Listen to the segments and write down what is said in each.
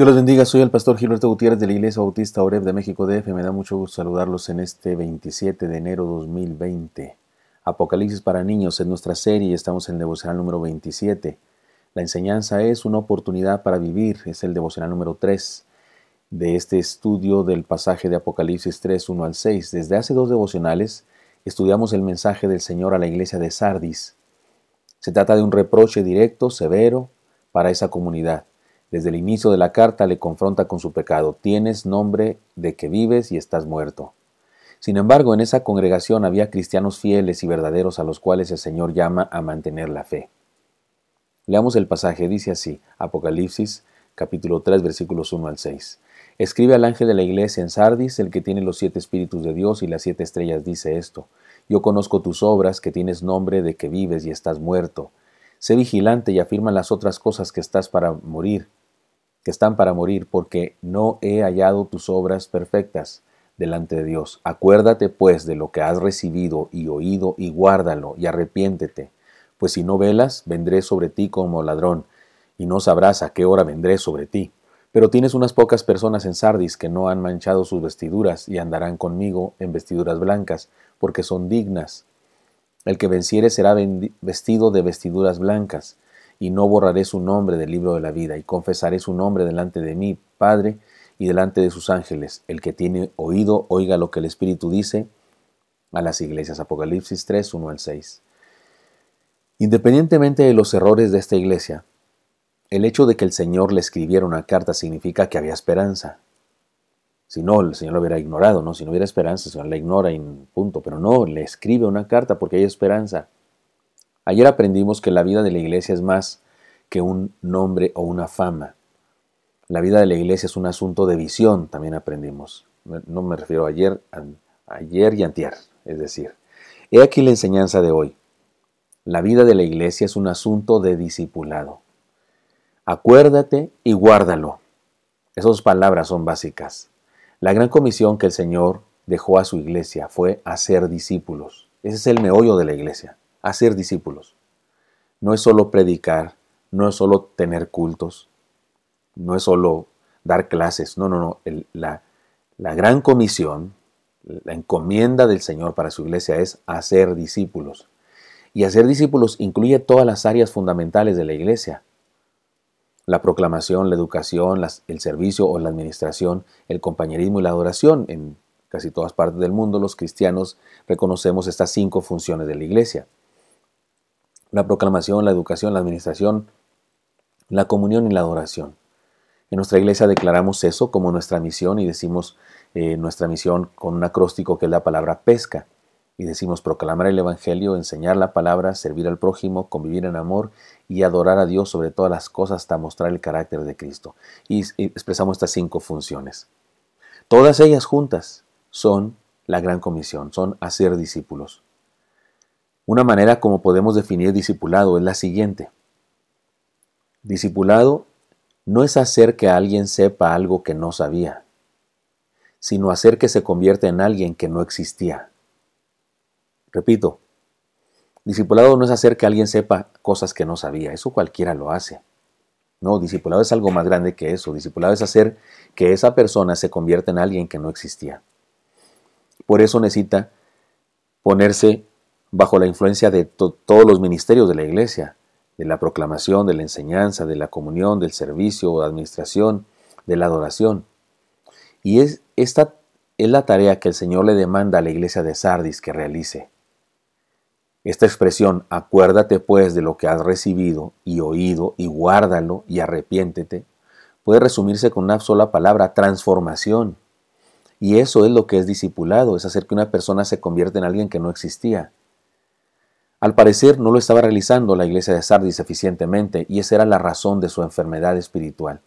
Dios los bendiga, soy el pastor Gilberto Gutiérrez de la Iglesia Bautista Oreb de México DF. Me da mucho gusto saludarlos en este 27 de enero 2020. Apocalipsis para niños es nuestra serie, y estamos en devocional número 27. La enseñanza es una oportunidad para vivir, es el devocional número 3 de este estudio del pasaje de Apocalipsis 3, 1 al 6. Desde hace dos devocionales estudiamos el mensaje del Señor a la iglesia de Sardis. Se trata de un reproche directo, severo, para esa comunidad. Desde el inicio de la carta le confronta con su pecado. Tienes nombre de que vives y estás muerto. Sin embargo, en esa congregación había cristianos fieles y verdaderos a los cuales el Señor llama a mantener la fe. Leamos el pasaje, dice así, Apocalipsis capítulo 3 versículos 1 al 6. Escribe al ángel de la iglesia en Sardis, el que tiene los siete espíritus de Dios y las siete estrellas, dice esto, Yo conozco tus obras, que tienes nombre de que vives y estás muerto. Sé vigilante y afirma las otras cosas que estás para morir están para morir, porque no he hallado tus obras perfectas delante de Dios. Acuérdate pues de lo que has recibido y oído y guárdalo y arrepiéntete, pues si no velas, vendré sobre ti como ladrón, y no sabrás a qué hora vendré sobre ti. Pero tienes unas pocas personas en Sardis que no han manchado sus vestiduras y andarán conmigo en vestiduras blancas, porque son dignas. El que venciere será vestido de vestiduras blancas, y no borraré su nombre del libro de la vida, y confesaré su nombre delante de mí, Padre y delante de sus ángeles. El que tiene oído, oiga lo que el Espíritu dice a las iglesias. Apocalipsis 3, 1 al 6. Independientemente de los errores de esta iglesia, el hecho de que el Señor le escribiera una carta significa que había esperanza. Si no, el Señor lo hubiera ignorado, ¿no? Si no hubiera esperanza, el Señor la ignora y punto. Pero no, le escribe una carta porque hay esperanza. Ayer aprendimos que la vida de la iglesia es más que un nombre o una fama. La vida de la iglesia es un asunto de visión, también aprendimos. No me refiero ayer, a ayer y antier, es decir. He aquí la enseñanza de hoy. La vida de la iglesia es un asunto de discipulado. Acuérdate y guárdalo. Esas palabras son básicas. La gran comisión que el Señor dejó a su iglesia fue hacer discípulos. Ese es el meollo de la iglesia hacer discípulos. No es solo predicar, no es solo tener cultos, no es solo dar clases, no, no, no. la, gran comisión, la encomienda del Señor para su iglesia es hacer discípulos. Y hacer discípulos incluye todas las áreas fundamentales de la iglesia. La proclamación, la educación, el servicio o la administración, el compañerismo y la adoración. En casi todas partes del mundo los cristianos reconocemos estas cinco funciones de la iglesia la proclamación, la educación, la administración, la comunión y la adoración. En nuestra iglesia declaramos eso como nuestra misión y decimos eh, nuestra misión con un acróstico que es la palabra pesca. Y decimos proclamar el Evangelio, enseñar la palabra, servir al prójimo, convivir en amor y adorar a Dios sobre todas las cosas hasta mostrar el carácter de Cristo. Y expresamos estas cinco funciones. Todas ellas juntas son la gran comisión, son hacer discípulos. Una manera como podemos definir discipulado es la siguiente. Discipulado no es hacer que alguien sepa algo que no sabía, sino hacer que se convierta en alguien que no existía. Repito, discipulado no es hacer que alguien sepa cosas que no sabía, eso cualquiera lo hace. No, discipulado es algo más grande que eso, discipulado es hacer que esa persona se convierta en alguien que no existía. Por eso necesita ponerse bajo la influencia de todos los ministerios de la Iglesia, de la proclamación, de la enseñanza, de la comunión, del servicio o administración, de la adoración. Y es, esta es la tarea que el Señor le demanda a la iglesia de Sardis que realice. Esta expresión, acuérdate pues de lo que has recibido y oído y guárdalo y arrepiéntete, puede resumirse con una sola palabra, transformación. Y eso es lo que es discipulado, es hacer que una persona se convierta en alguien que no existía, al parecer no lo estaba realizando la iglesia de Sardis eficientemente y esa era la razón de su enfermedad espiritual.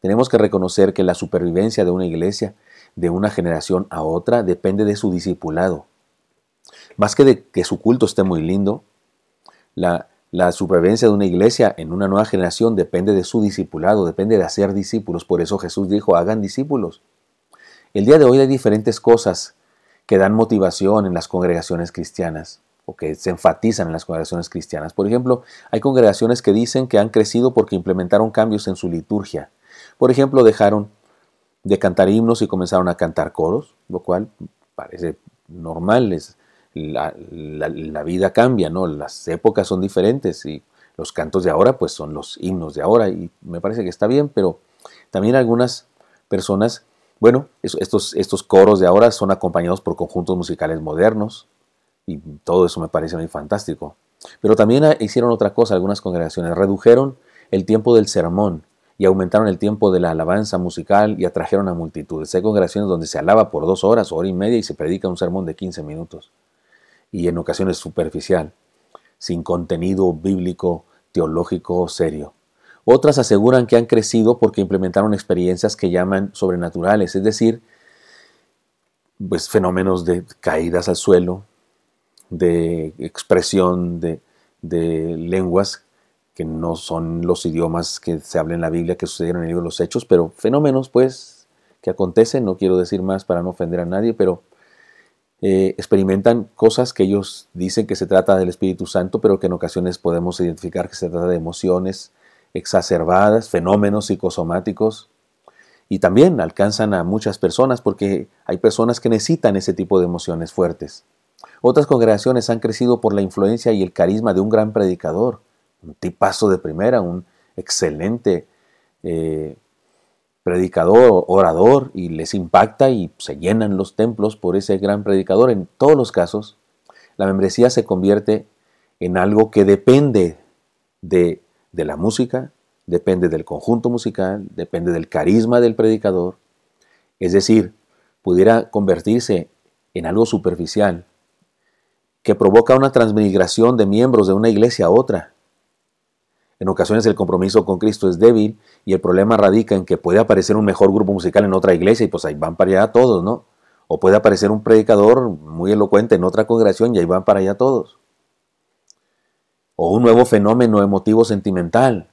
Tenemos que reconocer que la supervivencia de una iglesia de una generación a otra depende de su discipulado. Más que de que su culto esté muy lindo, la, la supervivencia de una iglesia en una nueva generación depende de su discipulado, depende de hacer discípulos. Por eso Jesús dijo, hagan discípulos. El día de hoy hay diferentes cosas que dan motivación en las congregaciones cristianas que se enfatizan en las congregaciones cristianas. Por ejemplo, hay congregaciones que dicen que han crecido porque implementaron cambios en su liturgia. Por ejemplo, dejaron de cantar himnos y comenzaron a cantar coros, lo cual parece normal. Es, la, la, vida cambia, ¿no? Las épocas son diferentes y los cantos de ahora pues son los himnos de ahora y me parece que está bien, pero también algunas personas, bueno, estos, estos coros de ahora son acompañados por conjuntos musicales modernos, y todo eso me parece muy fantástico. Pero también hicieron otra cosa algunas congregaciones, redujeron el tiempo del sermón y aumentaron el tiempo de la alabanza musical y atrajeron a multitudes. Hay congregaciones donde se alaba por dos horas, hora y media y se predica un sermón de 15 minutos y en ocasiones superficial, sin contenido bíblico, teológico serio. Otras aseguran que han crecido porque implementaron experiencias que llaman sobrenaturales, es decir, pues fenómenos de caídas al suelo, de expresión de, lenguas que no son los idiomas que se hablan en la Biblia, que sucedieron en el libro los Hechos, pero fenómenos, pues, que acontecen, no quiero decir más para no ofender a nadie, pero eh, experimentan cosas que ellos dicen que se trata del Espíritu Santo, pero que en ocasiones podemos identificar que se trata de emociones exacerbadas, fenómenos psicosomáticos, y también alcanzan a muchas personas porque hay personas que necesitan ese tipo de emociones fuertes. Otras congregaciones han crecido por la influencia y el carisma de un gran predicador, un tipazo de primera, un excelente eh, predicador, orador, y les impacta y se llenan los templos por ese gran predicador. En todos los casos, la membresía se convierte en algo que depende de la música, depende del conjunto musical, depende del carisma del predicador. Es decir, pudiera convertirse en algo superficial, que provoca una transmigración de miembros de una iglesia a otra. En ocasiones el compromiso con Cristo es débil y el problema radica en que puede aparecer un mejor grupo musical en otra iglesia y pues ahí van para allá todos, ¿no? O puede aparecer un predicador muy elocuente en otra congregación y ahí van para allá todos. O un nuevo fenómeno emotivo sentimental,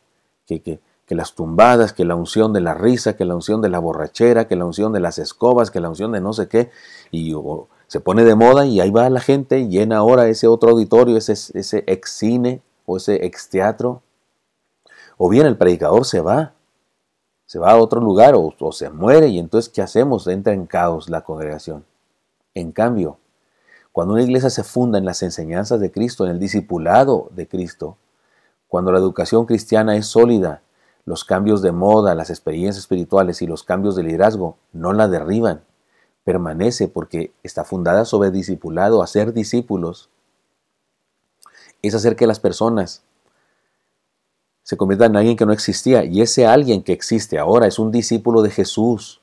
que, que, las tumbadas, que la unción de la risa, que la unción de la borrachera, que la unción de las escobas, que la unción de no sé qué, y se pone de moda y ahí va la gente, llena ahora ese otro auditorio, ese, ese ex cine o ese ex teatro. O bien el predicador se va, se va a otro lugar o, o se muere y entonces ¿qué hacemos? Entra en caos la congregación. En cambio, cuando una iglesia se funda en las enseñanzas de Cristo, en el discipulado de Cristo, cuando la educación cristiana es sólida, los cambios de moda, las experiencias espirituales y los cambios de liderazgo no la derriban, permanece porque está fundada sobre discipulado, hacer discípulos, es hacer que las personas se conviertan en alguien que no existía y ese alguien que existe ahora es un discípulo de Jesús,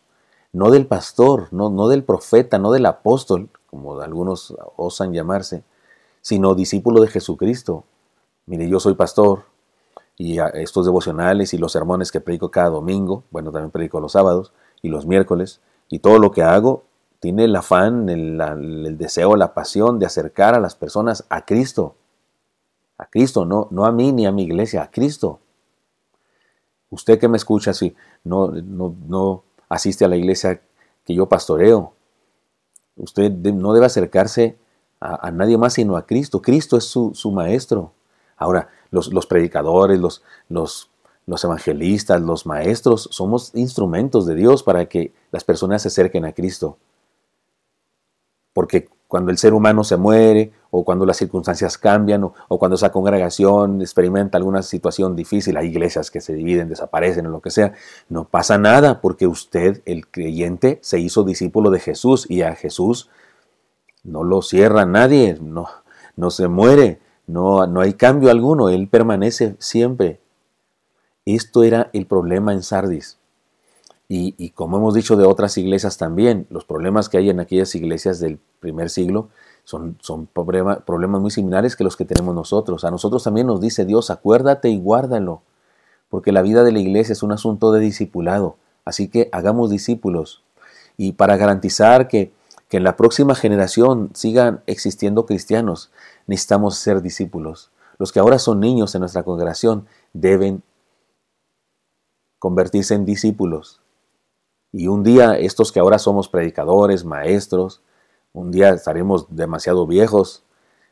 no del pastor, no, no del profeta, no del apóstol, como algunos osan llamarse, sino discípulo de Jesucristo. Mire, yo soy pastor y estos devocionales y los sermones que predico cada domingo, bueno, también predico los sábados y los miércoles, y todo lo que hago tiene el afán, el, deseo, la pasión de acercar a las personas a Cristo. A Cristo, no, no a mí ni a mi iglesia, a Cristo. Usted que me escucha, si no, no, no asiste a la iglesia que yo pastoreo, usted no debe acercarse a, nadie más sino a Cristo. Cristo es su, maestro. Ahora, los, predicadores, los evangelistas, los maestros, somos instrumentos de Dios para que las personas se acerquen a Cristo porque cuando el ser humano se muere o cuando las circunstancias cambian o, cuando esa congregación experimenta alguna situación difícil, hay iglesias que se dividen, desaparecen o lo que sea, no pasa nada porque usted, el creyente, se hizo discípulo de Jesús y a Jesús no lo cierra nadie, no, no se muere, no, no hay cambio alguno, él permanece siempre. Esto era el problema en Sardis. Y, como hemos dicho de otras iglesias también, los problemas que hay en aquellas iglesias del primer siglo son, son problemas muy similares que los que tenemos nosotros. A nosotros también nos dice Dios, acuérdate y guárdalo, porque la vida de la iglesia es un asunto de discipulado. Así que hagamos discípulos. Y para garantizar que, que en la próxima generación sigan existiendo cristianos, necesitamos ser discípulos. Los que ahora son niños en nuestra congregación deben convertirse en discípulos y un día, estos que ahora somos predicadores, maestros, un día estaremos demasiado viejos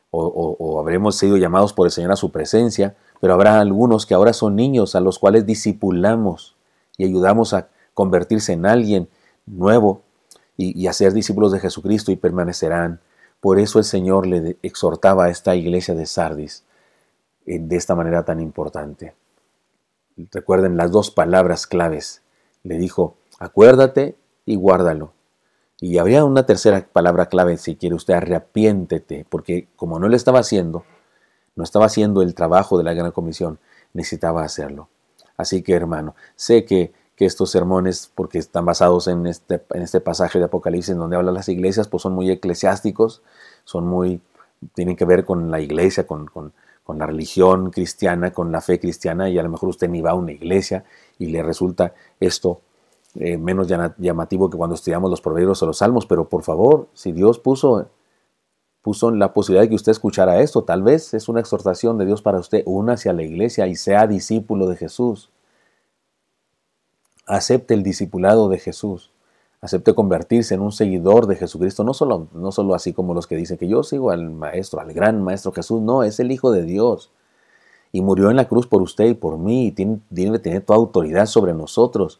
o, habremos sido llamados por el Señor a su presencia, pero habrá algunos que ahora son niños a los cuales disipulamos y ayudamos a convertirse en alguien nuevo y, y a ser discípulos de Jesucristo y permanecerán. Por eso el Señor le exhortaba a esta iglesia de Sardis eh, de esta manera tan importante. Recuerden las dos palabras claves. Le dijo, acuérdate y guárdalo. Y habría una tercera palabra clave, si quiere usted, arrepiéntete, porque como no lo estaba haciendo, no estaba haciendo el trabajo de la gran comisión, necesitaba hacerlo. Así que hermano, sé que, que estos sermones, porque están basados en este, en este pasaje de Apocalipsis en donde hablan las iglesias, pues son muy eclesiásticos, son muy, tienen que ver con la iglesia, con, con, con la religión cristiana, con la fe cristiana, y a lo mejor usted ni va a una iglesia y le resulta esto eh, menos llamativo que cuando estudiamos los proverbios o los salmos, pero por favor, si Dios puso, puso la posibilidad de que usted escuchara esto, tal vez es una exhortación de Dios para usted, una a la iglesia y sea discípulo de Jesús. Acepte el discipulado de Jesús acepte convertirse en un seguidor de Jesucristo, no solo, no solo así como los que dicen que yo sigo al Maestro, al gran Maestro Jesús, no, es el Hijo de Dios. Y murió en la cruz por usted y por mí, y tiene, tiene, tiene toda autoridad sobre nosotros.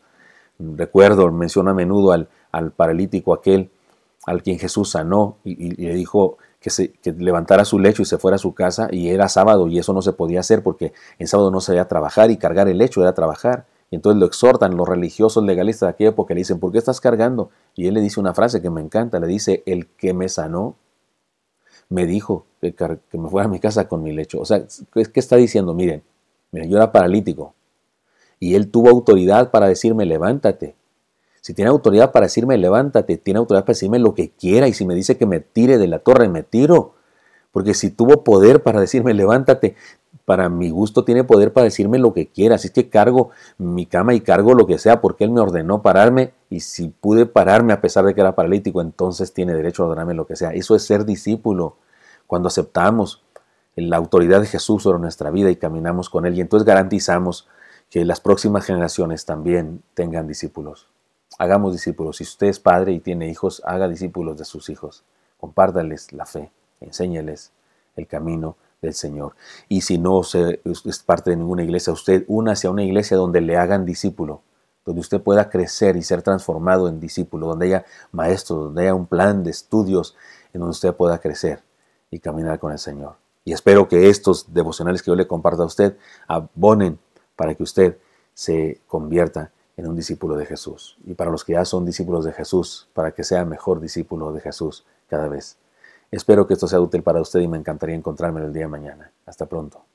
Recuerdo, menciona a menudo al, paralítico aquel al quien Jesús sanó y, le dijo que, se, que levantara su lecho y se fuera a su casa y era sábado y eso no se podía hacer porque en sábado no se veía trabajar y cargar el lecho era trabajar. Y entonces lo exhortan los religiosos legalistas de aquella época, le dicen, ¿por qué estás cargando? Y él le dice una frase que me encanta, le dice, el que me sanó me dijo que, me fuera a mi casa con mi lecho. O sea, ¿qué, está diciendo? Miren, miren, yo era paralítico, y él tuvo autoridad para decirme, levántate. Si tiene autoridad para decirme, levántate, tiene autoridad para decirme lo que quiera. Y si me dice que me tire de la torre, me tiro. Porque si tuvo poder para decirme, levántate, para mi gusto tiene poder para decirme lo que quiera. Así que cargo mi cama y cargo lo que sea porque él me ordenó pararme y si pude pararme a pesar de que era paralítico, entonces tiene derecho a ordenarme lo que sea. Eso es ser discípulo cuando aceptamos la autoridad de Jesús sobre nuestra vida y caminamos con él y entonces garantizamos que las próximas generaciones también tengan discípulos. Hagamos discípulos. Si usted es padre y tiene hijos, haga discípulos de sus hijos. Compártales la fe, enséñales el camino del Señor. Y si no es parte de ninguna iglesia, usted únase a una iglesia donde le hagan discípulo, donde usted pueda crecer y ser transformado en discípulo, donde haya maestros, donde haya un plan de estudios en donde usted pueda crecer y caminar con el Señor. Y espero que estos devocionales que yo le comparto a usted abonen para que usted se convierta en un discípulo de Jesús. Y para los que ya son discípulos de Jesús, para que sea mejor discípulo de Jesús cada vez. Espero que esto sea útil para usted y me encantaría encontrarme el día de mañana. Hasta pronto.